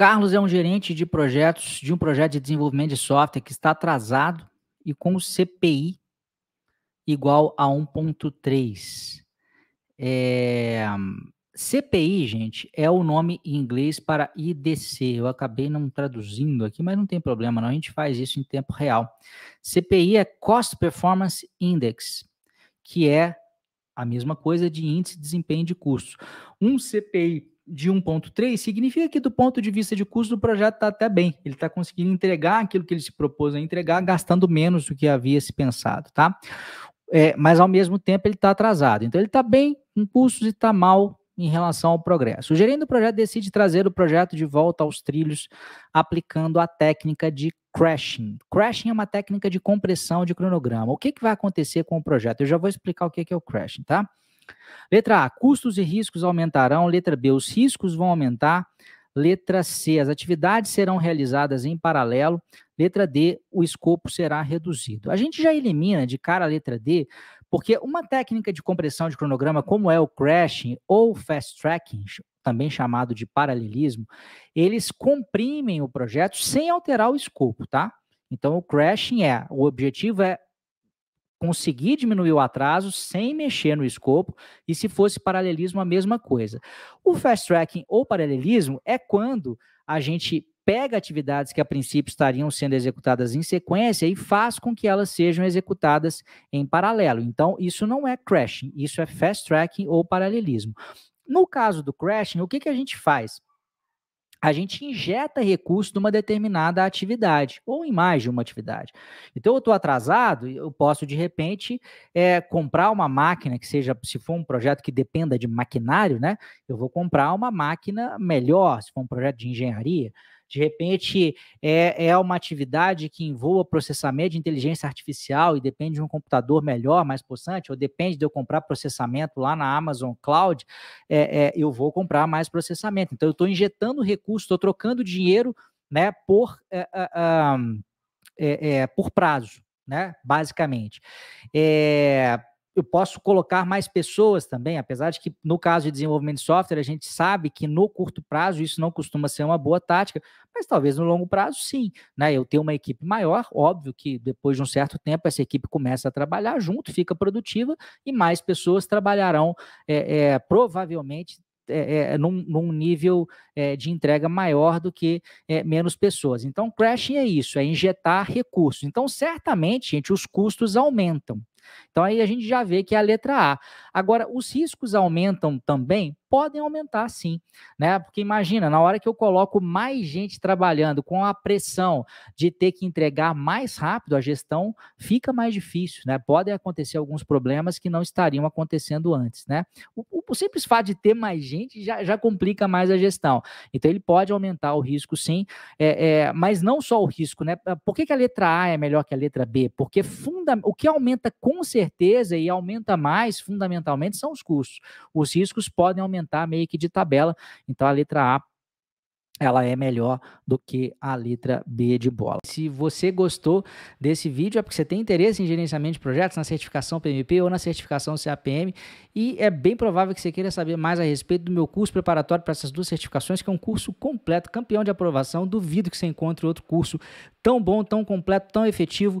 Carlos é um gerente de projetos de um projeto de desenvolvimento de software que está atrasado e com o CPI igual a 1.3. É... CPI, gente, é o nome em inglês para IDC. Eu acabei não traduzindo aqui, mas não tem problema, não. A gente faz isso em tempo real. CPI é Cost Performance Index, que é a mesma coisa de índice de desempenho de custo. Um CPI de 1.3 significa que, do ponto de vista de custo, o projeto está até bem. Ele está conseguindo entregar aquilo que ele se propôs a entregar, gastando menos do que havia se pensado, tá? É, mas, ao mesmo tempo, ele está atrasado. Então, ele está bem em custos e está mal em relação ao progresso. O gerente do projeto decide trazer o projeto de volta aos trilhos, aplicando a técnica de crashing. Crashing é uma técnica de compressão de cronograma. O que, que vai acontecer com o projeto? Eu já vou explicar o que, que é o crashing, tá? Letra A, custos e riscos aumentarão. Letra B, os riscos vão aumentar. Letra C, as atividades serão realizadas em paralelo. Letra D, o escopo será reduzido. A gente já elimina de cara a letra D, porque uma técnica de compressão de cronograma, como é o crashing ou fast tracking, também chamado de paralelismo, eles comprimem o projeto sem alterar o escopo, tá? Então, o crashing é, o objetivo é conseguir diminuir o atraso sem mexer no escopo, e se fosse paralelismo, a mesma coisa. O fast tracking ou paralelismo é quando a gente pega atividades que a princípio estariam sendo executadas em sequência e faz com que elas sejam executadas em paralelo. Então, isso não é crashing, isso é fast tracking ou paralelismo. No caso do crashing, o que, que a gente faz? a gente injeta recurso numa determinada atividade, ou em mais de uma atividade. Então, eu estou atrasado, eu posso, de repente, é, comprar uma máquina que seja, se for um projeto que dependa de maquinário, né? Eu vou comprar uma máquina melhor, se for um projeto de engenharia. De repente, é, é uma atividade que envolva processamento de inteligência artificial e depende de um computador melhor, mais possante, ou depende de eu comprar processamento lá na Amazon Cloud, é, é, eu vou comprar mais processamento. Então, eu estou injetando recurso, estou trocando dinheiro né, por, é, é, é, é, por prazo. Né, basicamente. É, eu posso colocar mais pessoas também, apesar de que no caso de desenvolvimento de software, a gente sabe que no curto prazo isso não costuma ser uma boa tática, mas talvez no longo prazo sim, né? Eu tenho uma equipe maior, óbvio que depois de um certo tempo essa equipe começa a trabalhar junto, fica produtiva e mais pessoas trabalharão é, é, provavelmente é, é, num, num, nível é, de entrega maior do que menos pessoas. Então, crashing é isso, é injetar recursos. Então, certamente, gente, os custos aumentam. Então aí a gente já vê que é a letra A. Agora, os riscos aumentam também? Podem aumentar sim, né? Porque imagina, na hora que eu coloco mais gente trabalhando com a pressão de ter que entregar mais rápido a gestão, fica mais difícil, né? Podem acontecer alguns problemas que não estariam acontecendo antes, né? O, o simples fato de ter mais gente já, já complica mais a gestão. Então ele pode aumentar o risco sim, é, é, mas não só o risco, né? Por que, que a letra A é melhor que a letra B? Porque funda o que aumenta com certeza, e aumenta mais fundamentalmente, são os custos. Os riscos podem aumentar meio que de tabela, então a letra A ela é melhor do que a letra B de bola. Se você gostou desse vídeo, é porque você tem interesse em gerenciamento de projetos na certificação PMP ou na certificação CAPM, e é bem provável que você queira saber mais a respeito do meu curso preparatório para essas duas certificações, que é um curso completo, campeão de aprovação. Duvido que você encontre outro curso tão bom, tão completo, tão efetivo,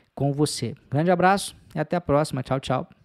com você. Grande abraço e até a próxima. Tchau, tchau.